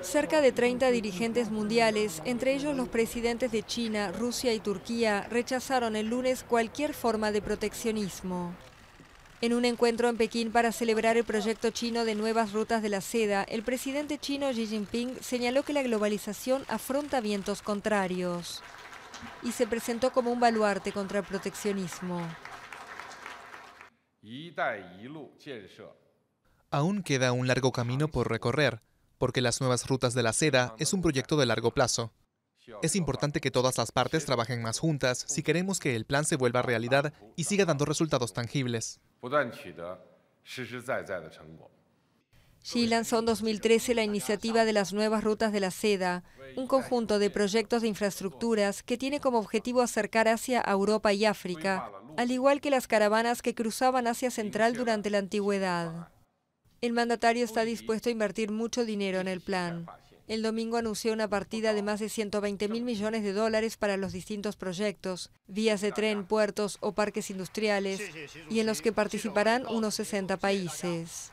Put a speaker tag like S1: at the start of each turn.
S1: Cerca de 30 dirigentes mundiales, entre ellos los presidentes de China, Rusia y Turquía, rechazaron el lunes cualquier forma de proteccionismo. En un encuentro en Pekín para celebrar el proyecto chino de nuevas rutas de la seda, el presidente chino Xi Jinping señaló que la globalización afronta vientos contrarios y se presentó como un baluarte contra el proteccionismo. Aún
S2: queda un largo camino por recorrer, porque las nuevas rutas de la seda es un proyecto de largo plazo. Es importante que todas las partes trabajen más juntas si queremos que el plan se vuelva realidad y siga dando resultados tangibles.
S1: Xi lanzó en 2013 la iniciativa de las nuevas rutas de la seda, un conjunto de proyectos de infraestructuras que tiene como objetivo acercar Asia a Europa y África, al igual que las caravanas que cruzaban Asia Central durante la antigüedad. El mandatario está dispuesto a invertir mucho dinero en el plan. El domingo anunció una partida de más de 120 mil millones de dólares para los distintos proyectos, vías de tren, puertos o parques industriales, y en los que participarán unos 60 países.